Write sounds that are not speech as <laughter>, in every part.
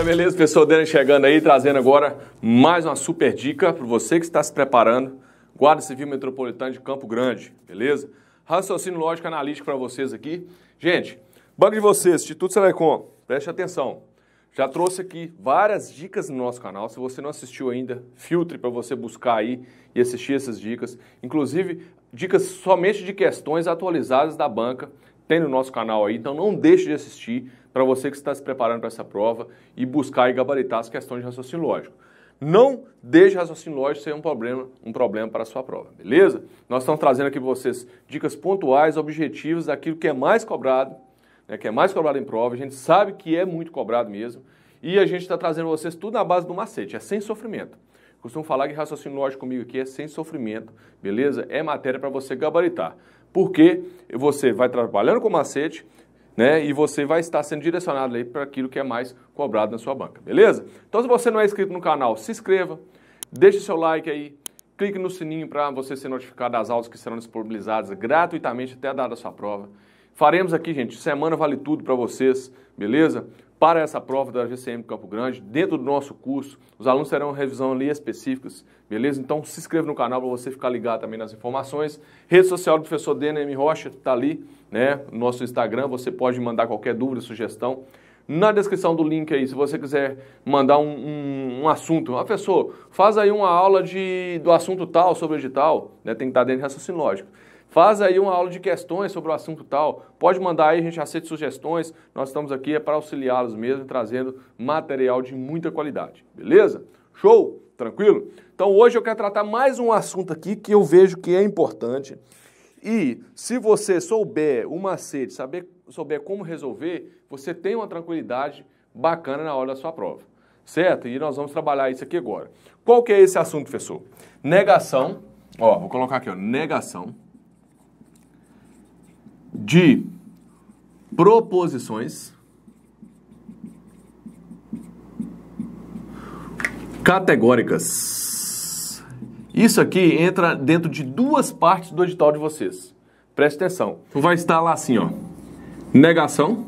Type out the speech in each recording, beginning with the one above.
galera, beleza? Pessoal Dana chegando aí, trazendo agora mais uma super dica para você que está se preparando. Guarda Civil Metropolitana de Campo Grande, beleza? Raciocínio lógico analítico para vocês aqui. Gente, banco de vocês, Instituto Selecom, preste atenção. Já trouxe aqui várias dicas no nosso canal. Se você não assistiu ainda, filtre para você buscar aí e assistir essas dicas. Inclusive, dicas somente de questões atualizadas da banca tem no nosso canal aí, então não deixe de assistir para você que está se preparando para essa prova e buscar e gabaritar as questões de raciocínio lógico. Não deixe raciocínio lógico ser um problema, um problema para a sua prova, beleza? Nós estamos trazendo aqui para vocês dicas pontuais, objetivas, daquilo que é mais cobrado, né, que é mais cobrado em prova, a gente sabe que é muito cobrado mesmo, e a gente está trazendo para vocês tudo na base do macete, é sem sofrimento. Costumo falar que raciocínio lógico comigo aqui é sem sofrimento, beleza? É matéria para você gabaritar porque você vai trabalhando com macete, né? E você vai estar sendo direcionado aí para aquilo que é mais cobrado na sua banca, beleza? Então, se você não é inscrito no canal, se inscreva, deixe seu like aí, clique no sininho para você ser notificado das aulas que serão disponibilizadas gratuitamente até a data da sua prova. Faremos aqui, gente, semana vale tudo para vocês, beleza? para essa prova da GCM Campo Grande, dentro do nosso curso. Os alunos terão revisão ali específicas, beleza? Então se inscreva no canal para você ficar ligado também nas informações. Rede social do professor DNM Rocha está ali, né? nosso Instagram, você pode mandar qualquer dúvida, sugestão. Na descrição do link aí, se você quiser mandar um, um, um assunto, ah, professor, faz aí uma aula de, do assunto tal sobre edital, né? Tem que estar dentro de raciocínio lógico. Faz aí uma aula de questões sobre o assunto tal. Pode mandar aí, a gente aceita sugestões. Nós estamos aqui é para auxiliá-los mesmo, trazendo material de muita qualidade. Beleza? Show? Tranquilo? Então hoje eu quero tratar mais um assunto aqui que eu vejo que é importante. E se você souber o macete, saber, souber como resolver, você tem uma tranquilidade bacana na hora da sua prova. Certo? E nós vamos trabalhar isso aqui agora. Qual que é esse assunto, professor? Negação. Ó, vou colocar aqui, ó, negação de proposições categóricas. Isso aqui entra dentro de duas partes do edital de vocês. Preste atenção. Então vai estar lá assim, ó. Negação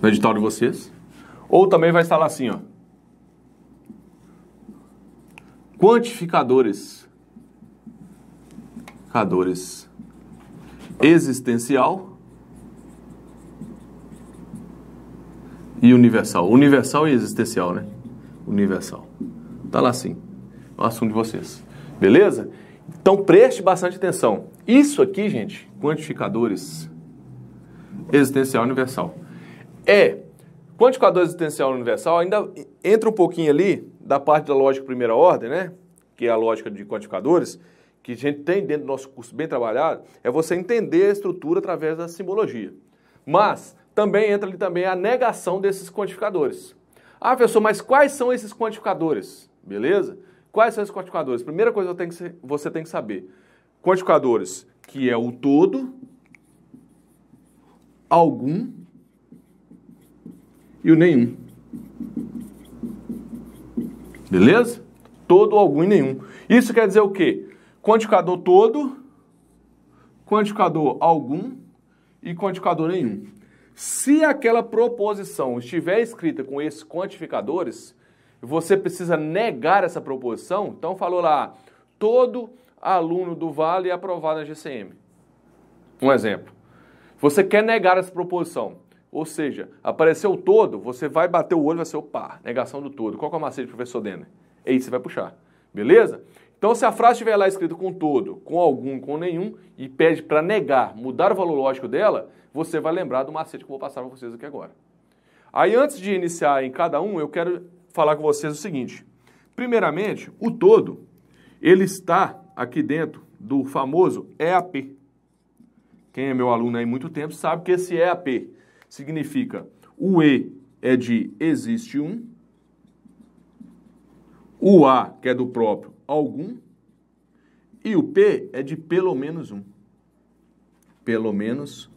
no edital de vocês. Ou também vai estar lá assim, ó. Quantificadores. Quantificadores existencial e universal. Universal e existencial, né? Universal. Tá lá sim. É o assunto de vocês. Beleza? Então preste bastante atenção. Isso aqui, gente, quantificadores existencial universal. É quantificador existencial universal ainda entra um pouquinho ali da parte da lógica primeira ordem, né? Que é a lógica de quantificadores que a gente tem dentro do nosso curso bem trabalhado, é você entender a estrutura através da simbologia. Mas também entra ali também a negação desses quantificadores. Ah, professor, mas quais são esses quantificadores? Beleza? Quais são esses quantificadores? Primeira coisa que você tem que saber: quantificadores que é o todo, algum e o nenhum. Beleza? Todo, algum e nenhum. Isso quer dizer o quê? quantificador todo, quantificador algum e quantificador nenhum. Se aquela proposição estiver escrita com esses quantificadores, você precisa negar essa proposição. Então, falou lá, todo aluno do Vale é aprovado na GCM. Um exemplo. Você quer negar essa proposição. Ou seja, apareceu todo, você vai bater o olho e vai ser, opa, negação do todo. Qual que é o macete do professor Denner? É isso que você vai puxar. Beleza? Então, se a frase estiver lá escrita com todo, com algum, com nenhum, e pede para negar, mudar o valor lógico dela, você vai lembrar do macete que eu vou passar para vocês aqui agora. Aí, antes de iniciar em cada um, eu quero falar com vocês o seguinte. Primeiramente, o todo, ele está aqui dentro do famoso EAP. Quem é meu aluno há muito tempo sabe que esse EAP significa o E é de existe um, o A, que é do próprio, algum e o P é de pelo menos um. Pelo menos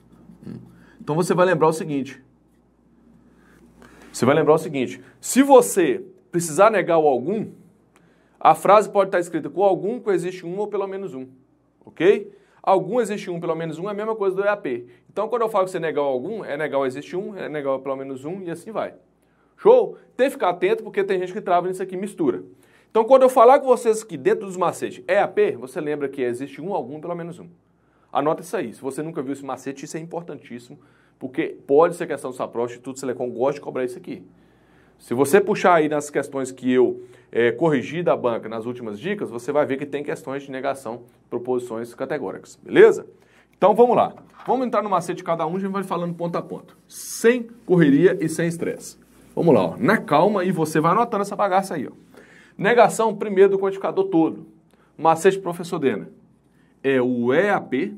um. Então você vai lembrar o seguinte. Você vai lembrar o seguinte: se você precisar negar o algum, a frase pode estar escrita com algum, com existe um ou pelo menos um. Ok? Algum existe um, pelo menos um é a mesma coisa do EAP. Então quando eu falo que você negar o algum, é negar o existe um, é negar o pelo menos um e assim vai. Show? Tem que ficar atento porque tem gente que trava nisso aqui mistura. Então, quando eu falar com vocês que dentro dos macetes é AP, você lembra que existe um algum, pelo menos um. Anota isso aí. Se você nunca viu esse macete, isso é importantíssimo, porque pode ser questão do SAPRO, o tudo Selecom gosta de cobrar isso aqui. Se você puxar aí nas questões que eu é, corrigi da banca nas últimas dicas, você vai ver que tem questões de negação, proposições categóricas, beleza? Então vamos lá. Vamos entrar no macete de cada um, a gente vai falando ponto a ponto. Sem correria e sem estresse. Vamos lá, ó. na calma e você vai anotando essa bagaça aí, ó. Negação, primeiro, do quantificador todo. Macete, professor Dena. É o EAP,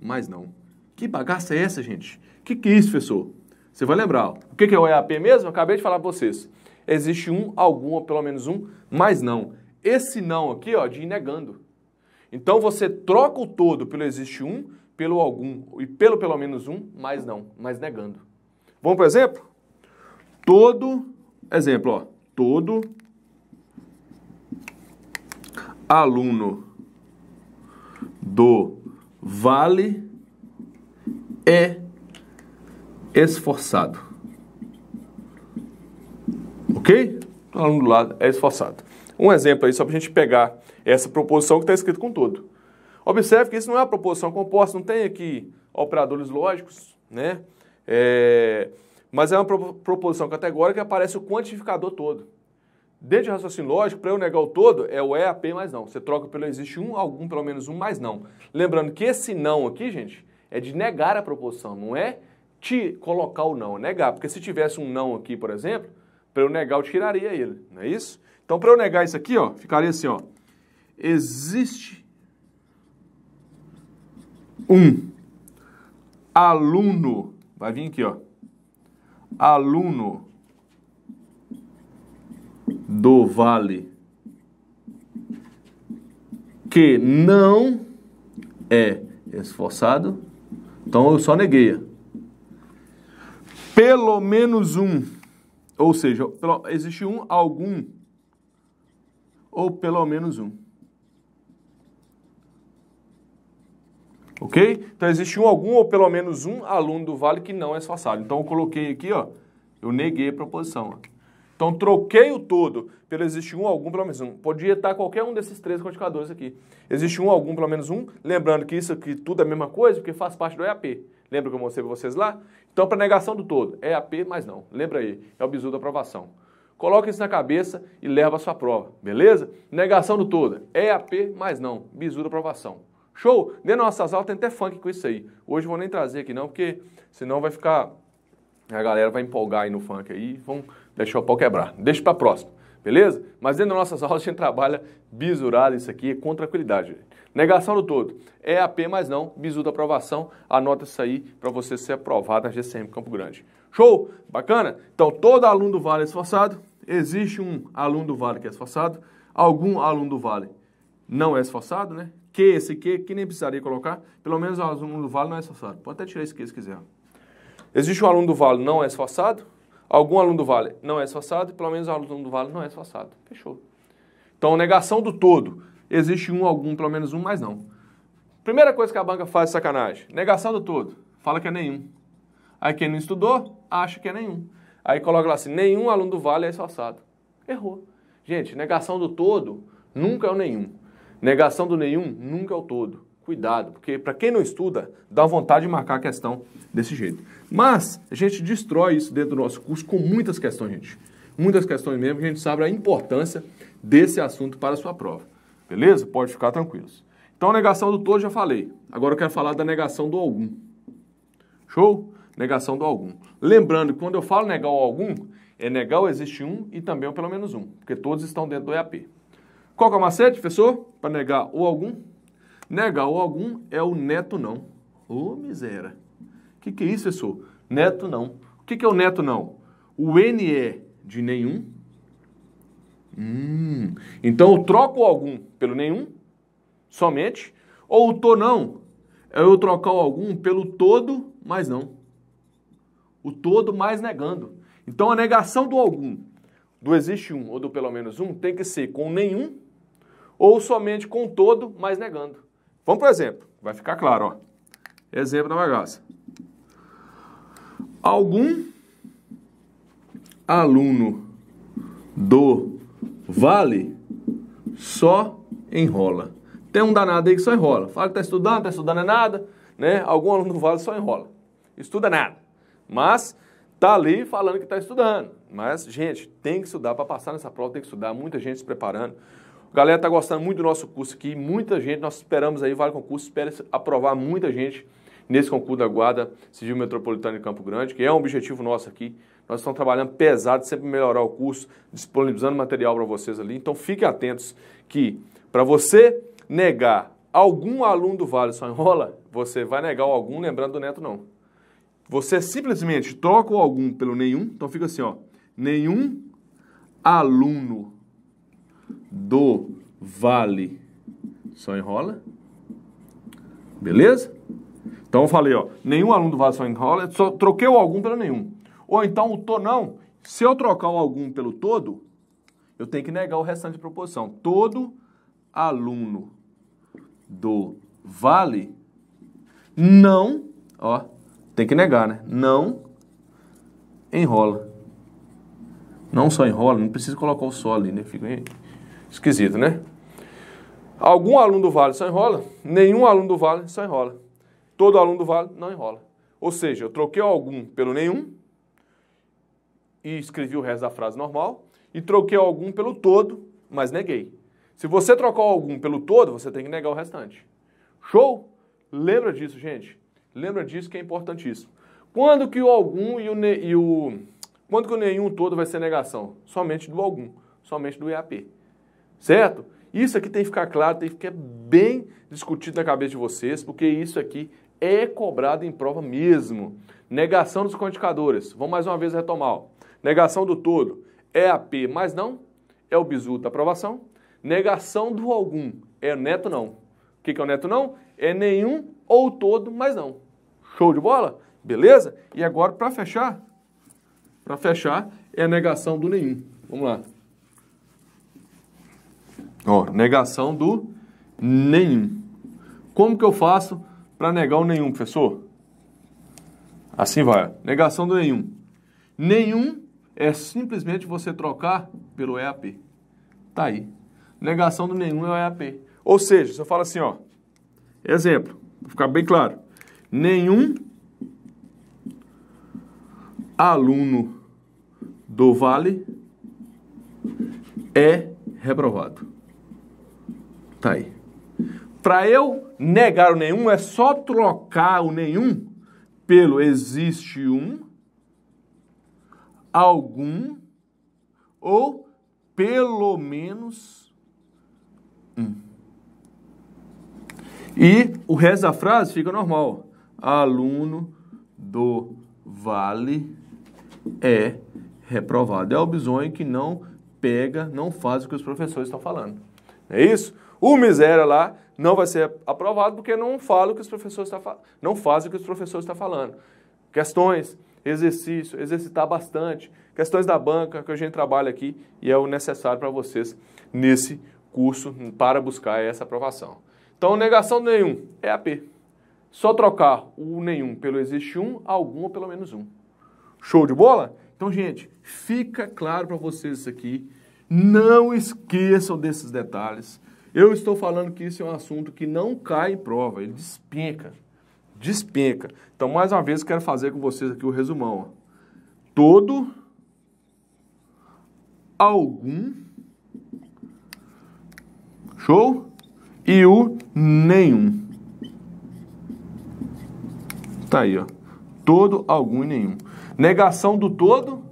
mas não. Que bagaça é essa, gente? O que, que é isso, professor? Você vai lembrar. O que, que é o EAP mesmo? Eu acabei de falar para vocês. Existe um, algum, ou pelo menos um, mas não. Esse não aqui, ó, de negando. Então você troca o todo pelo existe um, pelo algum e pelo pelo menos um, mas não, mas negando. Vamos para exemplo? Todo, exemplo, ó, todo aluno do Vale é esforçado. Ok? O aluno do lado é esforçado. Um exemplo aí, só para a gente pegar essa proposição que está escrito com todo. Observe que isso não é uma proposição composta, não tem aqui operadores lógicos, né? É, mas é uma proposição categórica que aparece o quantificador todo. Desde raciocínio lógico, para eu negar o todo, é o EAP a P mais não. Você troca pelo existe um, algum, pelo menos um, mais não. Lembrando que esse não aqui, gente, é de negar a proporção, não é te colocar o não, é negar. Porque se tivesse um não aqui, por exemplo, para eu negar eu tiraria ele, não é isso? Então, para eu negar isso aqui, ó, ficaria assim, ó. Existe um aluno, vai vir aqui, ó. Aluno do vale, que não é esforçado, então eu só neguei. Pelo menos um, ou seja, existe um, algum, ou pelo menos um. Ok? Então existe um, algum ou pelo menos um aluno do Vale que não é esforçado. Então eu coloquei aqui, ó, eu neguei a proposição. Ó. Então troquei o todo pelo existe um, algum, pelo menos um. Podia estar qualquer um desses três quantificadores aqui. Existe um, algum, pelo menos um. Lembrando que isso aqui tudo é a mesma coisa, porque faz parte do EAP. Lembra que eu mostrei para vocês lá? Então, para negação do todo, é AP, mais não. Lembra aí, é o bizu da aprovação. Coloca isso na cabeça e leva a sua prova, beleza? Negação do todo, é AP, mais não, bizu da aprovação. Show? Nem nossas aulas tem até funk com isso aí. Hoje eu vou nem trazer aqui não, porque senão vai ficar... A galera vai empolgar aí no funk aí, Vamos Deixa o pau quebrar. Deixa para próximo, beleza? Mas dentro das nossas <laughs> aulas a gente trabalha bisurado isso aqui com tranquilidade. Negação do todo. É AP mais não, bisu da aprovação. Anota isso aí para você ser aprovado na GCM Campo Grande. Show? Bacana? Então, todo aluno do Vale é esforçado. Existe um aluno do Vale que é esforçado. Algum aluno do Vale não é esforçado, né? Que esse que, que nem precisaria colocar. Pelo menos o aluno do Vale não é esforçado. Pode até tirar esse que se quiser. Existe um aluno do Vale não é esforçado algum aluno do Vale não é esforçado, e pelo menos o aluno do Vale não é esforçado. Fechou. Então, negação do todo. Existe um, algum, pelo menos um, mas não. Primeira coisa que a banca faz, sacanagem. Negação do todo. Fala que é nenhum. Aí quem não estudou, acha que é nenhum. Aí coloca lá assim, nenhum aluno do Vale é esforçado. Errou. Gente, negação do todo nunca é o nenhum. Negação do nenhum nunca é o todo. Cuidado, porque para quem não estuda, dá vontade de marcar a questão desse jeito. Mas a gente destrói isso dentro do nosso curso com muitas questões, gente. Muitas questões mesmo que a gente sabe a importância desse assunto para a sua prova. Beleza? Pode ficar tranquilos. Então, a negação do todo já falei. Agora eu quero falar da negação do algum. Show? Negação do algum. Lembrando que quando eu falo negar o algum, é negar o existe um e também o pelo menos um, porque todos estão dentro do EAP. Qual que é o macete, professor, para negar o algum? Negar o algum é o neto não. Ô, oh, miséria. O que, que é isso, isso? Neto não. O que, que é o neto não? O N é de nenhum. Hum. Então eu troco algum pelo nenhum, somente. Ou o to não, é eu trocar algum pelo todo, mas não. O todo mais negando. Então a negação do algum, do existe um ou do pelo menos um, tem que ser com nenhum ou somente com todo, mas negando. Vamos para o exemplo, vai ficar claro. Ó. Exemplo da bagaça algum aluno do Vale só enrola. Tem um danado aí que só enrola. Fala que está estudando, está estudando é nada, né? Algum aluno do Vale só enrola. Estuda nada. Mas tá ali falando que está estudando. Mas, gente, tem que estudar para passar nessa prova, tem que estudar. Muita gente se preparando. A galera tá gostando muito do nosso curso aqui. Muita gente, nós esperamos aí, Vale Concurso, espera aprovar muita gente nesse concurso da Guarda Civil Metropolitana de Campo Grande, que é um objetivo nosso aqui. Nós estamos trabalhando pesado, sempre melhorar o curso, disponibilizando material para vocês ali. Então fiquem atentos que para você negar algum aluno do Vale só enrola, você vai negar o algum, lembrando do neto não. Você simplesmente troca o algum pelo nenhum, então fica assim, ó. Nenhum aluno do Vale só enrola. Beleza? Então eu falei, ó, nenhum aluno do só enrola, só troquei o algum pelo nenhum. Ou então o to não, se eu trocar o algum pelo todo, eu tenho que negar o restante de proposição. Todo aluno do Vale não, ó, tem que negar, né? Não enrola. Não só enrola, não precisa colocar o só ali, né? Fica esquisito, né? Algum aluno do Vale só enrola, nenhum aluno do Vale só enrola. Todo aluno do Vale não enrola. Ou seja, eu troquei algum pelo nenhum e escrevi o resto da frase normal e troquei algum pelo todo, mas neguei. Se você trocar algum pelo todo, você tem que negar o restante. Show? Lembra disso, gente. Lembra disso que é importantíssimo. Quando que o algum e o, ne, e o quando que o nenhum todo vai ser negação? Somente do algum, somente do EAP. Certo? Isso aqui tem que ficar claro, tem que ficar bem discutido na cabeça de vocês, porque isso aqui é cobrado em prova mesmo. Negação dos quantificadores. Vamos mais uma vez retomar. Negação do todo é a P mais não, é o bisulto da aprovação. Negação do algum é neto não. O que, que é o neto não? É nenhum ou todo mais não. Show de bola? Beleza? E agora, para fechar, para fechar, é a negação do nenhum. Vamos lá. Ó, negação do nenhum. Como que eu faço para negar o nenhum, professor? Assim vai. Negação do nenhum. Nenhum é simplesmente você trocar pelo EAP. Tá aí. Negação do nenhum é o EAP. Ou seja, se eu falo assim, ó. Exemplo, para ficar bem claro. Nenhum aluno do Vale é reprovado. Tá aí. Para eu Negar o nenhum é só trocar o nenhum pelo existe um, algum ou pelo menos um. E o resto da frase fica normal. Aluno do vale é reprovado. É o bisonho que não pega, não faz o que os professores estão falando. É isso? O miséria lá não vai ser aprovado porque não fala o que os professores tá não faz o que os professores estão tá falando. Questões, exercício, exercitar bastante, questões da banca que a gente trabalha aqui e é o necessário para vocês nesse curso para buscar essa aprovação. Então, negação do nenhum é AP. Só trocar o nenhum pelo existe um, algum ou pelo menos um. Show de bola? Então, gente, fica claro para vocês isso aqui. Não esqueçam desses detalhes. Eu estou falando que isso é um assunto que não cai em prova, ele despenca. Despenca. Então, mais uma vez, quero fazer com vocês aqui o resumão. Todo, algum, show? E o nenhum. Tá aí, ó. Todo, algum e nenhum. Negação do todo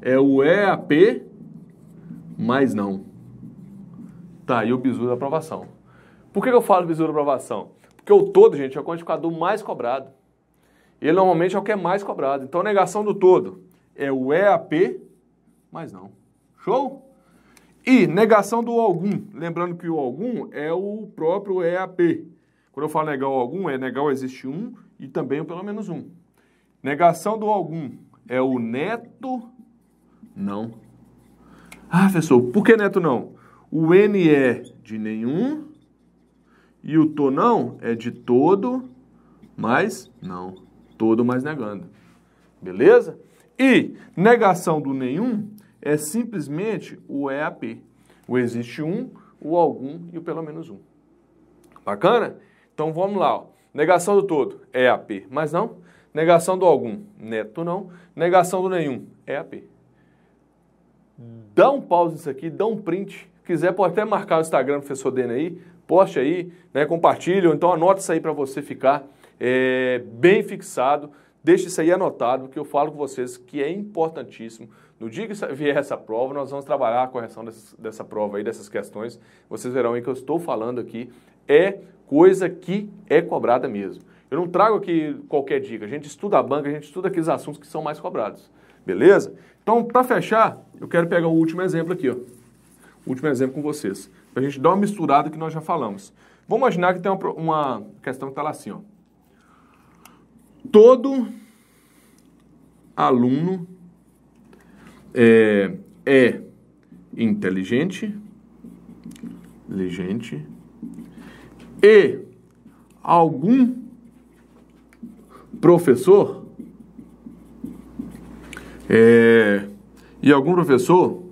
é o EAP, mas não. Tá aí o bizu da aprovação. Por que eu falo bizu da aprovação? Porque o todo, gente, é o quantificador mais cobrado. Ele normalmente é o que é mais cobrado. Então, a negação do todo é o EAP, mas não. Show? E negação do algum. Lembrando que o algum é o próprio EAP. Quando eu falo negar o algum, é negar o existe um e também o pelo menos um. Negação do algum é o neto não. Ah, professor, por que neto não? O N é de nenhum e o to não é de todo, mas não. Todo, mais negando. Beleza? E negação do nenhum é simplesmente o EAP. O existe um, o algum e o pelo menos um. Bacana? Então vamos lá. Ó. Negação do todo, é AP, mas não. Negação do algum, neto não. Negação do nenhum, EAP. Dá um pause nisso aqui, dá um print quiser, pode até marcar o Instagram do professor Dene aí, poste aí, né, compartilhe, ou então anota isso aí para você ficar é, bem fixado. Deixe isso aí anotado, que eu falo com vocês que é importantíssimo. No dia que vier essa prova, nós vamos trabalhar a correção dessas, dessa prova aí, dessas questões. Vocês verão aí que eu estou falando aqui é coisa que é cobrada mesmo. Eu não trago aqui qualquer dica. A gente estuda a banca, a gente estuda aqueles assuntos que são mais cobrados. Beleza? Então, para fechar, eu quero pegar um último exemplo aqui, ó último exemplo com vocês. Para a gente dar uma misturada que nós já falamos. Vamos imaginar que tem uma, uma questão que está lá assim, ó. Todo aluno é, é inteligente, inteligente e algum professor é, e algum professor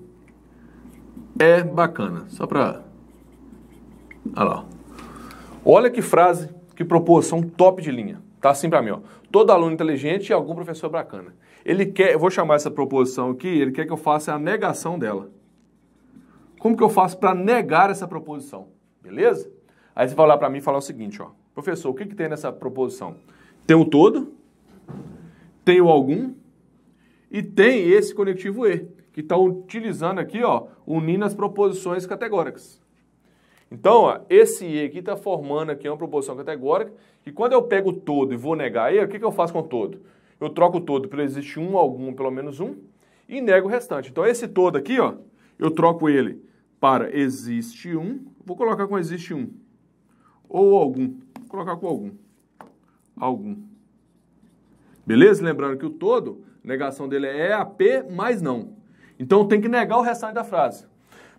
é bacana. Só para. Olha lá. Olha que frase, que proposição top de linha. Tá assim para mim, ó. Todo aluno inteligente e algum professor bacana. Ele quer, eu vou chamar essa proposição aqui, ele quer que eu faça a negação dela. Como que eu faço para negar essa proposição? Beleza? Aí você vai lá para mim e falar o seguinte, ó. Professor, o que, que tem nessa proposição? Tem o todo, tem o algum e tem esse conectivo E, que está utilizando aqui, ó, unindo as proposições categóricas. Então, ó, esse E aqui está formando aqui uma proposição categórica, e quando eu pego todo e vou negar E, o que, que eu faço com todo? Eu troco todo para existir um, algum, pelo menos um, e nego o restante. Então, esse todo aqui, ó, eu troco ele para existe um, vou colocar com existe um, ou algum, vou colocar com algum, algum. Beleza? Lembrando que o todo, negação dele é AP mais não. Então eu tenho que negar o restante da frase.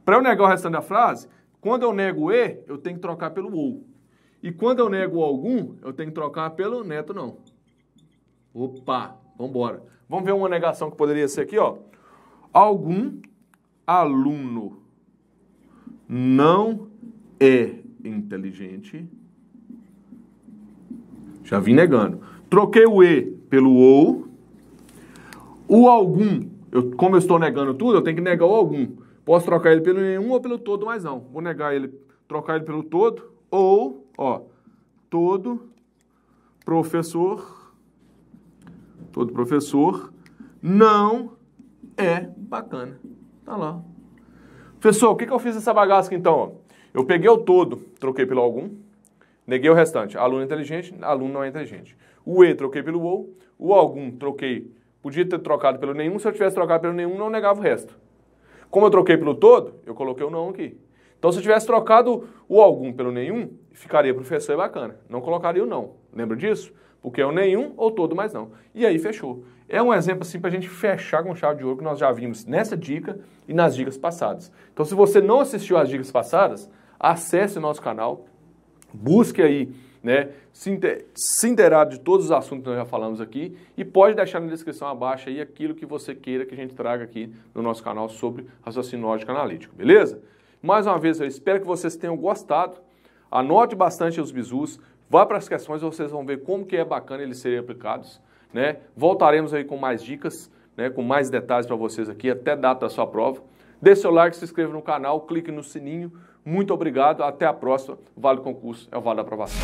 Para eu negar o restante da frase, quando eu nego o e, eu tenho que trocar pelo ou. E quando eu nego algum, eu tenho que trocar pelo neto não. Opa, vamos embora. Vamos ver uma negação que poderia ser aqui, ó. Algum aluno não é inteligente. Já vim negando. Troquei o e pelo ou. O algum eu, como eu estou negando tudo, eu tenho que negar algum. Posso trocar ele pelo nenhum ou pelo todo, mas não. Vou negar ele, trocar ele pelo todo ou, ó, todo professor, todo professor não é bacana. Tá lá. Professor, o que, que eu fiz nessa bagaça então? Eu peguei o todo, troquei pelo algum, neguei o restante. Aluno inteligente, aluno não é inteligente. O E troquei pelo ou, o algum troquei Podia ter trocado pelo nenhum, se eu tivesse trocado pelo nenhum, não negava o resto. Como eu troquei pelo todo, eu coloquei o não aqui. Então, se eu tivesse trocado o algum pelo nenhum, ficaria professor e bacana. Não colocaria o não. Lembra disso? Porque é o nenhum ou todo mais não. E aí fechou. É um exemplo assim para a gente fechar com chave de ouro que nós já vimos nessa dica e nas dicas passadas. Então, se você não assistiu às dicas passadas, acesse o nosso canal, busque aí né? Se, inteirar de todos os assuntos que nós já falamos aqui e pode deixar na descrição abaixo aí aquilo que você queira que a gente traga aqui no nosso canal sobre raciocínio lógico analítico, beleza? Mais uma vez, eu espero que vocês tenham gostado. Anote bastante os bisus, vá para as questões, vocês vão ver como que é bacana eles serem aplicados, né? Voltaremos aí com mais dicas, né? com mais detalhes para vocês aqui até data da sua prova. Dê seu like, se inscreva no canal, clique no sininho muito obrigado, até a próxima. Vale o concurso, é o Vale da Aprovação.